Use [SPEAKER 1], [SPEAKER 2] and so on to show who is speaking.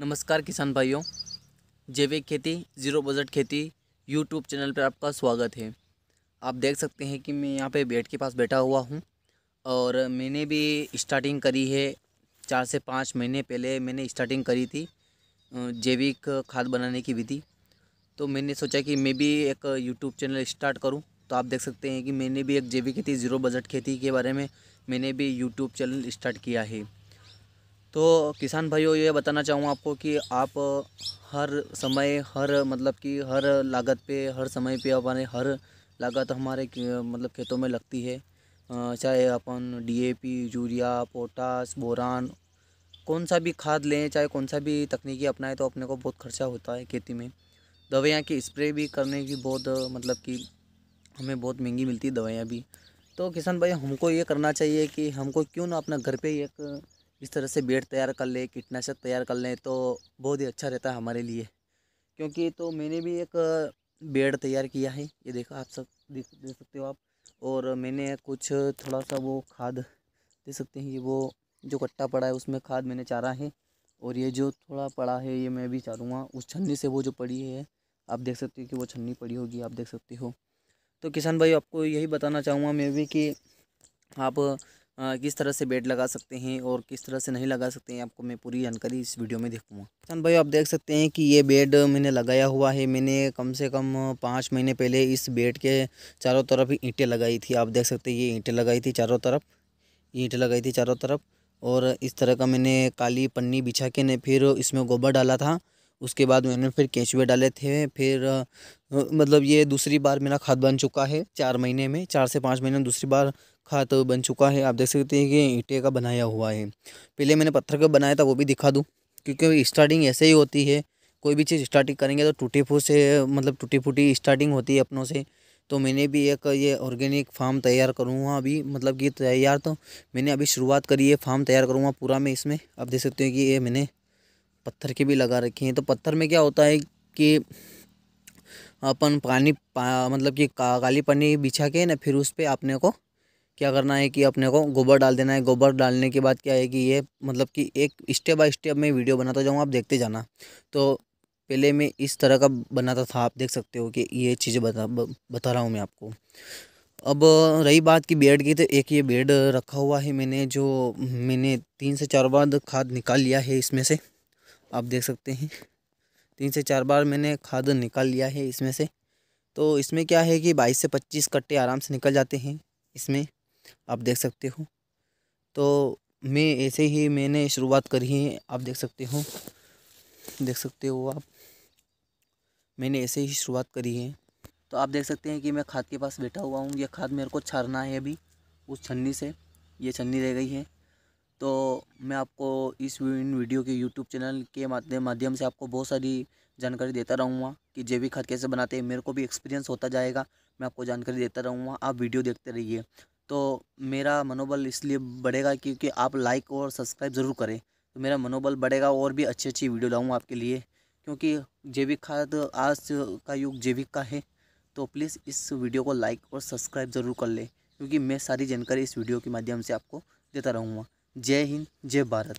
[SPEAKER 1] नमस्कार किसान भाइयों जैविक खेती ज़ीरो बजट खेती यूट्यूब चैनल पर आपका स्वागत है आप देख सकते हैं कि मैं यहाँ पे बेड के पास बैठा हुआ हूँ और मैंने भी स्टार्टिंग करी है चार से पाँच महीने पहले मैंने स्टार्टिंग करी थी जैविक खाद बनाने की विधि तो मैंने सोचा कि मैं भी एक यूट्यूब चैनल स्टार्ट करूँ तो आप देख सकते हैं कि मैंने भी एक जैविक खेती ज़ीरो बजट खेती के बारे में मैंने भी यूट्यूब चैनल स्टार्ट किया है तो किसान भाइयों ये बताना चाहूँगा आपको कि आप हर समय हर मतलब कि हर लागत पे हर समय पे हमारे हर लागत हमारे मतलब खेतों में लगती है चाहे अपन डीएपी यूरिया पोटास बोरान कौन सा भी खाद लें चाहे कौन सा भी तकनीकी अपनाएं तो अपने को बहुत खर्चा होता है खेती में दवाइयाँ की स्प्रे भी करने की बहुत मतलब कि हमें बहुत महंगी मिलती है दवाइयाँ भी तो किसान भाई हमको ये करना चाहिए कि हमको क्यों ना अपना घर पे एक इस तरह से बेड तैयार कर लें कीटनाशक तैयार कर लें तो बहुत ही अच्छा रहता है हमारे लिए क्योंकि तो मैंने भी एक बेड तैयार किया है ये देखा आप सब देख दे सकते हो आप और मैंने कुछ थोड़ा सा वो खाद दे सकते हैं ये वो जो कट्टा पड़ा है उसमें खाद मैंने चारा है और ये जो थोड़ा पड़ा है ये मैं भी चारूँगा उस छन्नी से वो जो पड़ी है आप देख सकते हो कि वो छन्नी पड़ी होगी आप देख सकते हो तो किसान भाई आपको यही बताना चाहूँगा मैं भी कि आप किस तरह से बेड लगा सकते हैं और किस तरह से नहीं लगा सकते हैं आपको मैं पूरी जानकारी इस वीडियो में देखूँगा किसान भाई आप देख सकते हैं कि ये बेड मैंने लगाया हुआ है मैंने कम से कम पाँच महीने पहले इस बेड के चारों तरफ ईंटें लगाई थी आप देख सकते हैं ये ईंटें लगाई थी चारों तरफ ईंट लगाई थी चारों तरफ और इस तरह का मैंने काली पन्नी बिछा के ने फिर इसमें गोबर डाला था उसके बाद मैंने फिर केंचुए डाले थे फिर मतलब ये दूसरी बार मेरा खाद बन चुका है चार महीने में चार से पाँच महीने में दूसरी बार खाद बन चुका है आप देख सकते हैं कि ईंटे का बनाया हुआ है पहले मैंने पत्थर का बनाया था वो भी दिखा दूँ क्योंकि स्टार्टिंग ऐसे ही होती है कोई भी चीज़ स्टार्टिंग करेंगे तो टूटी फूट से मतलब टूटी फूटी स्टार्टिंग होती है अपनों से तो मैंने भी एक ये ऑर्गेनिक फार्म तैयार करूँगा अभी मतलब कि तैयार तो मैंने अभी शुरुआत करी है फार्म तैयार करूँगा पूरा मैं इसमें आप देख सकते हो कि ये मैंने पत्थर के भी लगा रखे हैं तो पत्थर में क्या होता है कि अपन पानी पा, मतलब कि का, काली पानी बिछा के ना फिर उस पर अपने को क्या करना है कि अपने को गोबर डाल देना है गोबर डालने के बाद क्या है कि ये मतलब कि एक स्टेप बाय स्टेप मैं वीडियो बनाता जाऊँ आप देखते जाना तो पहले मैं इस तरह का बनाता था आप देख सकते हो कि ये चीज़ें बता बता रहा हूँ मैं आपको अब रही बात की बेड की तो एक ये बेड रखा हुआ है मैंने जो मैंने तीन से चार बार खाद निकाल लिया है इसमें से आप देख सकते हैं तीन से चार बार मैंने खाद निकाल लिया है इसमें से तो इसमें क्या है कि बाईस से पच्चीस कट्टे आराम से निकल जाते हैं इसमें आप देख सकते हो तो मैं ऐसे ही मैंने शुरुआत करी है आप देख सकते हो देख सकते हो आप मैंने ऐसे ही शुरुआत करी है तो आप देख सकते हैं कि मैं खाद के पास बैठा हुआ हूँ यह खाद मेरे को छारना है अभी उस छन्नी से ये छन्नी रह गई है तो मैं आपको इस इन वीडियो के यूट्यूब चैनल के माध्यम से आपको बहुत सारी जानकारी देता रहूँगा कि जैविक खाद कैसे बनाते हैं मेरे को भी एक्सपीरियंस होता जाएगा मैं आपको जानकारी देता रहूँगा आप वीडियो देखते रहिए तो मेरा मनोबल इसलिए बढ़ेगा क्योंकि आप लाइक और सब्सक्राइब ज़रूर करें तो मेरा मनोबल बढ़ेगा और भी अच्छी अच्छी वीडियो लाऊँगा आपके लिए क्योंकि जैविक खाद आज का युग जैविक का है तो प्लीज़ इस वीडियो को लाइक और सब्सक्राइब ज़रूर कर लें क्योंकि मैं सारी जानकारी इस वीडियो के माध्यम से आपको देता रहूँगा जय हिंद जय भारत